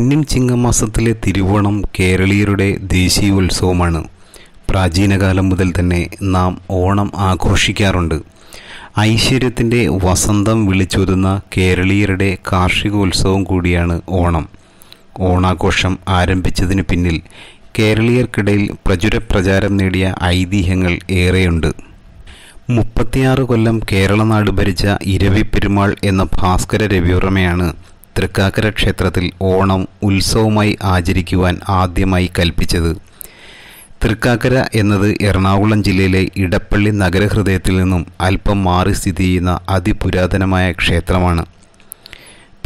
പൊന്നിൻ ചിങ്ങമാസത്തിലെ തിരുവോണം കേരളീയരുടെ ദേശീയോത്സവമാണ് പ്രാചീനകാലം മുതൽ തന്നെ നാം ഓണം ആഘോഷിക്കാറുണ്ട് ഐശ്വര്യത്തിൻ്റെ വസന്തം വിളിച്ചൊതുന്ന കേരളീയരുടെ കാർഷികോത്സവം കൂടിയാണ് ഓണം ഓണാഘോഷം ആരംഭിച്ചതിന് പിന്നിൽ കേരളീയർക്കിടയിൽ പ്രചുര പ്രചാരം നേടിയ ഐതിഹ്യങ്ങൾ ഏറെയുണ്ട് മുപ്പത്തിയാറ് കൊല്ലം കേരളനാട് ഭരിച്ച പെരുമാൾ എന്ന ഭാസ്കര രവിവർമ്മയാണ് തൃക്കാക്കര ക്ഷേത്രത്തിൽ ഓണം ഉത്സവമായി ആചരിക്കുവാൻ ആദ്യമായി കൽപ്പിച്ചത് തൃക്കാക്കര എന്നത് എറണാകുളം ജില്ലയിലെ ഇടപ്പള്ളി നഗരഹൃദയത്തിൽ നിന്നും അല്പം മാറി സ്ഥിതി ചെയ്യുന്ന അതിപുരാതനമായ ക്ഷേത്രമാണ്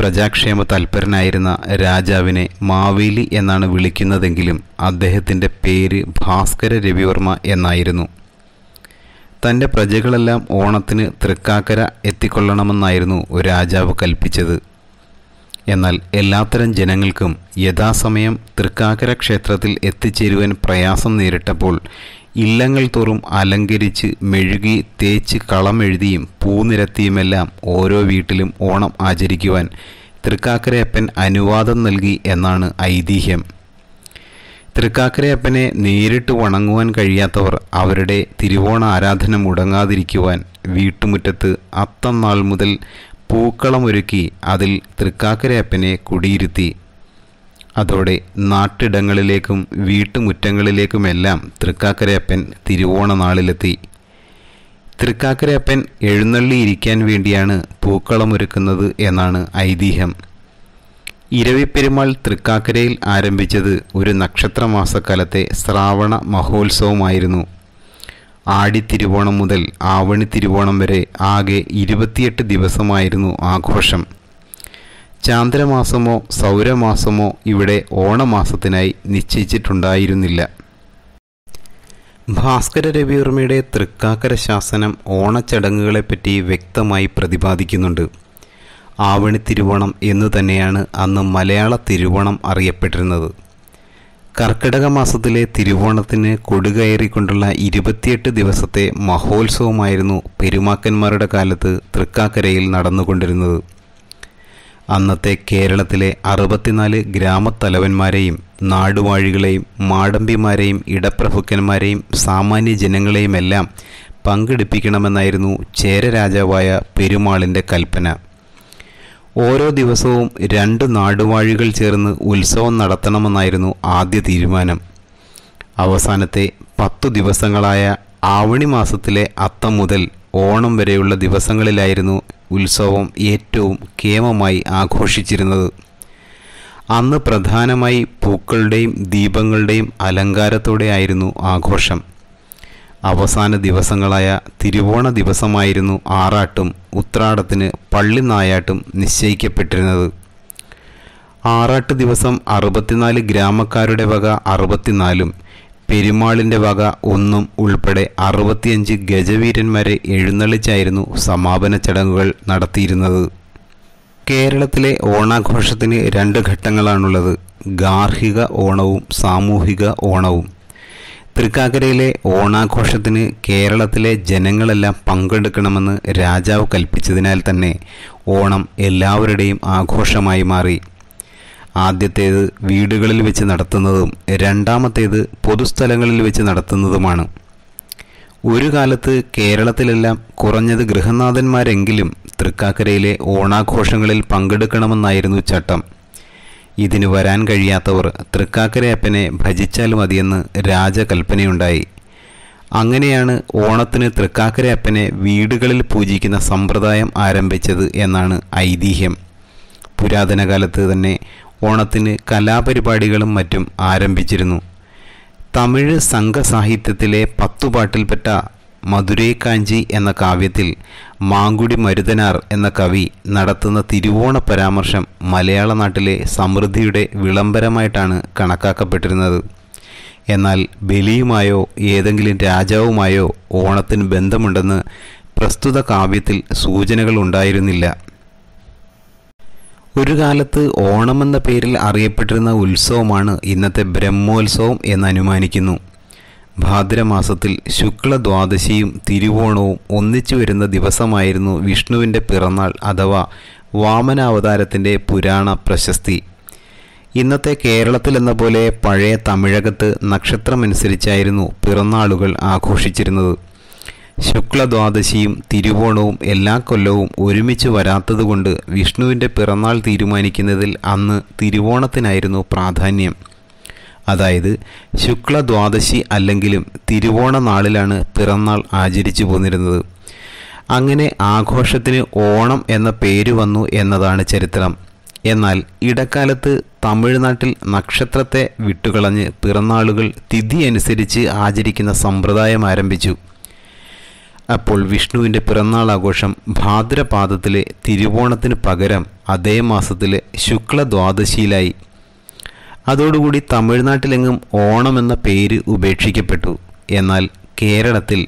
പ്രജാക്ഷേമ തൽപരനായിരുന്ന രാജാവിനെ മാവേലി എന്നാണ് വിളിക്കുന്നതെങ്കിലും അദ്ദേഹത്തിൻ്റെ പേര് ഭാസ്കര രവിവർമ്മ എന്നായിരുന്നു തൻ്റെ പ്രജകളെല്ലാം ഓണത്തിന് തൃക്കാക്കര എത്തിക്കൊള്ളണമെന്നായിരുന്നു രാജാവ് കൽപ്പിച്ചത് എന്നാൽ എല്ലാത്തരം ജനങ്ങൾക്കും യഥാസമയം തൃക്കാക്കര ക്ഷേത്രത്തിൽ എത്തിച്ചേരുവാൻ പ്രയാസം നേരിട്ടപ്പോൾ ഇല്ലങ്ങൾ തോറും അലങ്കരിച്ച് മെഴുകി തേച്ച് കളമെഴുതിയും പൂനിരത്തിയുമെല്ലാം ഓരോ വീട്ടിലും ഓണം ആചരിക്കുവാൻ തൃക്കാക്കരയപ്പൻ അനുവാദം നൽകി എന്നാണ് ഐതിഹ്യം തൃക്കാക്കരയപ്പനെ നേരിട്ട് വണങ്ങുവാൻ കഴിയാത്തവർ അവരുടെ തിരുവോണ ആരാധന മുടങ്ങാതിരിക്കുവാൻ വീട്ടുമുറ്റത്ത് അത്തം നാൾ മുതൽ പൂക്കളമൊരുക്കി അതിൽ തൃക്കാക്കരയപ്പനെ കുടിയിരുത്തി അതോടെ നാട്ടിടങ്ങളിലേക്കും വീട്ടുമുറ്റങ്ങളിലേക്കുമെല്ലാം തൃക്കാക്കരയപ്പൻ തിരുവോണ നാളിലെത്തി തൃക്കാക്കരയപ്പൻ എഴുന്നള്ളിയിരിക്കാൻ വേണ്ടിയാണ് പൂക്കളമൊരുക്കുന്നത് എന്നാണ് ഐതിഹ്യം ഇരവിപ്പെരുമാൾ തൃക്കാക്കരയിൽ ആരംഭിച്ചത് ഒരു നക്ഷത്രമാസക്കാലത്തെ ശ്രാവണ മഹോത്സവമായിരുന്നു ആടിത്തിരുവോണം മുതൽ ആവണി തിരുവോണം വരെ ആകെ ഇരുപത്തിയെട്ട് ദിവസമായിരുന്നു ആഘോഷം ചാന്ദ്രമാസമോ സൗരമാസമോ ഇവിടെ ഓണമാസത്തിനായി നിശ്ചയിച്ചിട്ടുണ്ടായിരുന്നില്ല ഭാസ്കര രവിവർമ്മയുടെ തൃക്കാക്കര ശാസനം ഓണച്ചടങ്ങുകളെപ്പറ്റി വ്യക്തമായി പ്രതിപാദിക്കുന്നുണ്ട് ആവണി തിരുവോണം എന്നു തന്നെയാണ് അന്ന് മലയാള തിരുവോണം അറിയപ്പെട്ടിരുന്നത് കർക്കിടക മാസത്തിലെ തിരുവോണത്തിന് കൊടുകയറിക്കൊണ്ടുള്ള ഇരുപത്തിയെട്ട് ദിവസത്തെ മഹോത്സവമായിരുന്നു പെരുമാക്കന്മാരുടെ കാലത്ത് തൃക്കാക്കരയിൽ നടന്നുകൊണ്ടിരുന്നത് അന്നത്തെ കേരളത്തിലെ അറുപത്തിനാല് ഗ്രാമത്തലവന്മാരെയും നാടുവാഴികളെയും മാടമ്പിമാരെയും ഇടപ്രഭുക്കന്മാരെയും സാമാന്യ ജനങ്ങളെയുമെല്ലാം പങ്കെടുപ്പിക്കണമെന്നായിരുന്നു ചേര രാജാവായ പെരുമാളിൻ്റെ കൽപ്പന ഓരോ ദിവസവും രണ്ട് നാടുവാഴികൾ ചേർന്ന് ഉത്സവം നടത്തണമെന്നായിരുന്നു ആദ്യ തീരുമാനം അവസാനത്തെ പത്തു ദിവസങ്ങളായ ആവണി മാസത്തിലെ അത്തം മുതൽ ഓണം വരെയുള്ള ദിവസങ്ങളിലായിരുന്നു ഉത്സവം ഏറ്റവും കേമമായി ആഘോഷിച്ചിരുന്നത് അന്ന് പ്രധാനമായി പൂക്കളുടെയും ദീപങ്ങളുടെയും അലങ്കാരത്തോടെയായിരുന്നു ആഘോഷം അവസാന ദിവസങ്ങളായ തിരുവോണ ദിവസമായിരുന്നു ആറാട്ടും ഉത്രാടത്തിന് പള്ളി നായാട്ടും നിശ്ചയിക്കപ്പെട്ടിരുന്നത് ആറാട്ട് ദിവസം അറുപത്തിനാല് ഗ്രാമക്കാരുടെ വക അറുപത്തിനാലും പെരുമാളിൻ്റെ വക ഒന്നും ഉൾപ്പെടെ അറുപത്തിയഞ്ച് ഗജവീരന്മാരെ എഴുന്നള്ളിച്ചായിരുന്നു സമാപന ചടങ്ങുകൾ നടത്തിയിരുന്നത് കേരളത്തിലെ ഓണാഘോഷത്തിന് രണ്ട് ഘട്ടങ്ങളാണുള്ളത് ഗാർഹിക ഓണവും സാമൂഹിക ഓണവും തൃക്കാക്കരയിലെ ഓണാഘോഷത്തിന് കേരളത്തിലെ ജനങ്ങളെല്ലാം പങ്കെടുക്കണമെന്ന് രാജാവ് കൽപ്പിച്ചതിനാൽ തന്നെ ഓണം എല്ലാവരുടെയും ആഘോഷമായി മാറി ആദ്യത്തേത് വീടുകളിൽ വെച്ച് നടത്തുന്നതും രണ്ടാമത്തേത് പൊതുസ്ഥലങ്ങളിൽ വെച്ച് നടത്തുന്നതുമാണ് ഒരു കാലത്ത് കേരളത്തിലെല്ലാം കുറഞ്ഞത് ഗൃഹനാഥന്മാരെങ്കിലും തൃക്കാക്കരയിലെ ഓണാഘോഷങ്ങളിൽ പങ്കെടുക്കണമെന്നായിരുന്നു ചട്ടം ഇതിന് വരാൻ കഴിയാത്തവർ തൃക്കാക്കരയപ്പനെ ഭജിച്ചാൽ മതിയെന്ന് രാജകൽപ്പനയുണ്ടായി അങ്ങനെയാണ് ഓണത്തിന് തൃക്കാക്കരയപ്പനെ വീടുകളിൽ പൂജിക്കുന്ന സമ്പ്രദായം ആരംഭിച്ചത് എന്നാണ് ഐതിഹ്യം പുരാതന കാലത്ത് തന്നെ ഓണത്തിന് കലാപരിപാടികളും മറ്റും ആരംഭിച്ചിരുന്നു തമിഴ് സംഘസാഹിത്യത്തിലെ പത്തുപാട്ടിൽപ്പെട്ട മധുരൈ കാഞ്ചി എന്ന കാവ്യത്തിൽ മാങ്കുടി മരുതനാർ എന്ന കവി നടത്തുന്ന തിരുവോണ പരാമർശം മലയാള നാട്ടിലെ സമൃദ്ധിയുടെ വിളംബരമായിട്ടാണ് കണക്കാക്കപ്പെട്ടിരുന്നത് എന്നാൽ ബലിയുമായോ ഏതെങ്കിലും രാജാവുമായോ ഓണത്തിന് ബന്ധമുണ്ടെന്ന് പ്രസ്തുത കാവ്യത്തിൽ സൂചനകൾ ഉണ്ടായിരുന്നില്ല ഒരു കാലത്ത് ഓണമെന്ന പേരിൽ അറിയപ്പെട്ടിരുന്ന ഉത്സവമാണ് ഇന്നത്തെ ബ്രഹ്മോത്സവം എന്ന് അനുമാനിക്കുന്നു ഭാദ്രമാസത്തിൽ ശുക്ലദ്വാദശിയും തിരുവോണവും ഒന്നിച്ചു വരുന്ന ദിവസമായിരുന്നു വിഷ്ണുവിൻ്റെ പിറന്നാൾ അഥവാ വാമനാവതാരത്തിൻ്റെ പുരാണ പ്രശസ്തി ഇന്നത്തെ കേരളത്തിൽ പോലെ പഴയ തമിഴകത്ത് നക്ഷത്രമനുസരിച്ചായിരുന്നു പിറന്നാളുകൾ ആഘോഷിച്ചിരുന്നത് ശുക്ലദ്വാദശിയും തിരുവോണവും എല്ലാ കൊല്ലവും ഒരുമിച്ച് വരാത്തതുകൊണ്ട് വിഷ്ണുവിൻ്റെ പിറന്നാൾ തീരുമാനിക്കുന്നതിൽ അന്ന് തിരുവോണത്തിനായിരുന്നു പ്രാധാന്യം അതായത് ശുക്ല ദ്വാദശി അല്ലെങ്കിലും തിരുവോണ നാളിലാണ് പിറന്നാൾ ആചരിച്ചു പോന്നിരുന്നത് അങ്ങനെ ആഘോഷത്തിന് ഓണം എന്ന പേര് വന്നു എന്നതാണ് ചരിത്രം എന്നാൽ ഇടക്കാലത്ത് തമിഴ്നാട്ടിൽ നക്ഷത്രത്തെ വിട്ടുകളഞ്ഞ് പിറന്നാളുകൾ തിഥി അനുസരിച്ച് ആചരിക്കുന്ന സമ്പ്രദായം ആരംഭിച്ചു അപ്പോൾ വിഷ്ണുവിൻ്റെ പിറന്നാൾ ആഘോഷം ഭാദ്രപാദത്തിലെ തിരുവോണത്തിന് പകരം അതേ മാസത്തിലെ ശുക്ല ദ്വാദശിയിലായി അതോടുകൂടി തമിഴ്നാട്ടിലെങ്ങും ഓണം എന്ന പേര് ഉപേക്ഷിക്കപ്പെട്ടു എന്നാൽ കേരളത്തിൽ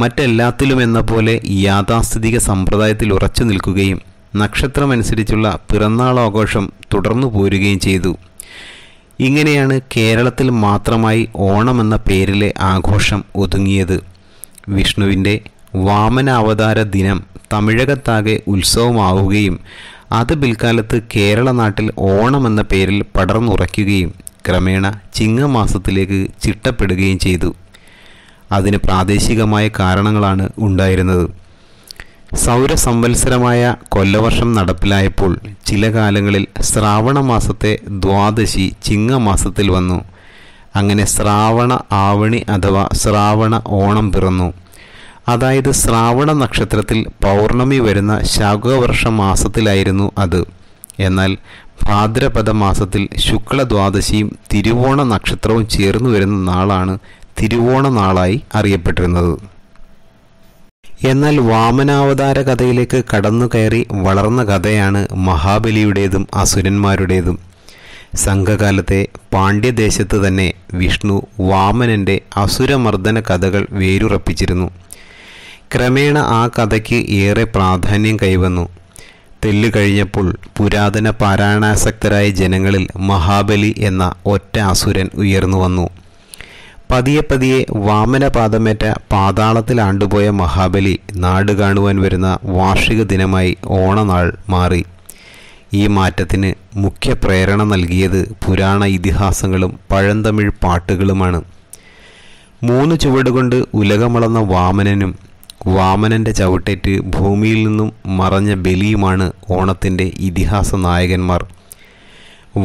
മറ്റെല്ലാത്തിലും എന്ന പോലെ യാഥാസ്ഥിതിക സമ്പ്രദായത്തിൽ ഉറച്ചു നിൽക്കുകയും നക്ഷത്രമനുസരിച്ചുള്ള പിറന്നാളാഘോഷം തുടർന്നു പോരുകയും ചെയ്തു ഇങ്ങനെയാണ് കേരളത്തിൽ മാത്രമായി ഓണം എന്ന പേരിലെ ആഘോഷം ഒതുങ്ങിയത് വിഷ്ണുവിൻ്റെ വാമനാവതാര ദിനം തമിഴകത്താകെ ഉത്സവമാവുകയും അത് പിൽക്കാലത്ത് കേരള നാട്ടിൽ ഓണം എന്ന പേരിൽ പടർന്നുറയ്ക്കുകയും ക്രമേണ ചിങ്ങമാസത്തിലേക്ക് ചിട്ടപ്പെടുകയും ചെയ്തു അതിന് പ്രാദേശികമായ കാരണങ്ങളാണ് ഉണ്ടായിരുന്നത് സൗരസംവത്സരമായ കൊല്ലവർഷം നടപ്പിലായപ്പോൾ ചില കാലങ്ങളിൽ ശ്രാവണ മാസത്തെ ദ്വാദശി ചിങ്ങമാസത്തിൽ വന്നു അങ്ങനെ ശ്രാവണ ആവണി അഥവാ ശ്രാവണ ഓണം പിറന്നു അതായത് ശ്രാവണ നക്ഷത്രത്തിൽ പൗർണമി വരുന്ന ശാഖവർഷ മാസത്തിലായിരുന്നു അത് എന്നാൽ ഭാദ്രപദ മാസത്തിൽ ശുക്ല തിരുവോണ നക്ഷത്രവും ചേർന്നു വരുന്ന നാളാണ് തിരുവോണ നാളായി അറിയപ്പെട്ടിരുന്നത് എന്നാൽ വാമനാവതാര കഥയിലേക്ക് കടന്നു കയറി വളർന്ന കഥയാണ് മഹാബലിയുടേതും അസുരന്മാരുടേതും സംഘകാലത്തെ പാണ്ഡ്യദേശത്ത് തന്നെ വിഷ്ണു വാമനൻ്റെ അസുരമർദ്ദന കഥകൾ വേരുറപ്പിച്ചിരുന്നു ക്രമേണ ആ കഥയ്ക്ക് ഏറെ പ്രാധാന്യം കൈവന്നു തെല്ല് കഴിഞ്ഞപ്പോൾ പുരാതന പാരായണാസക്തരായ ജനങ്ങളിൽ മഹാബലി എന്ന ഒറ്റ അസുരൻ ഉയർന്നു വന്നു പതിയെ പതിയെ വാമനപാദമേറ്റ പാതാളത്തിൽ ആണ്ടുപോയ മഹാബലി നാട് കാണുവാൻ വരുന്ന വാർഷിക ദിനമായി ഓണനാൾ മാറി ഈ മാറ്റത്തിന് മുഖ്യ പ്രേരണ നൽകിയത് പുരാണ ഇതിഹാസങ്ങളും പഴന്തമിഴ് പാട്ടുകളുമാണ് മൂന്ന് ചുവടുകൊണ്ട് ഉലകമളന്ന വാമനനും വാമനൻ്റെ ചവിട്ടേറ്റ് ഭൂമിയിൽ നിന്നും മറഞ്ഞ ബലിയുമാണ് ഓണത്തിൻ്റെ ഇതിഹാസ നായകന്മാർ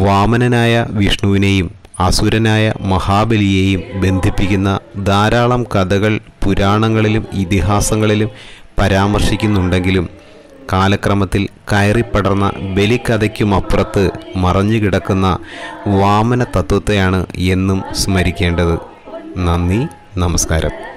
വാമനനായ വിഷ്ണുവിനെയും അസുരനായ മഹാബലിയെയും ബന്ധിപ്പിക്കുന്ന ധാരാളം കഥകൾ പുരാണങ്ങളിലും ഇതിഹാസങ്ങളിലും പരാമർശിക്കുന്നുണ്ടെങ്കിലും കാലക്രമത്തിൽ കയറിപ്പടർന്ന ബലിക്കഥയ്ക്കുമപ്പുറത്ത് മറഞ്ഞുകിടക്കുന്ന വാമന തത്വത്തെയാണ് എന്നും സ്മരിക്കേണ്ടത് നന്ദി നമസ്കാരം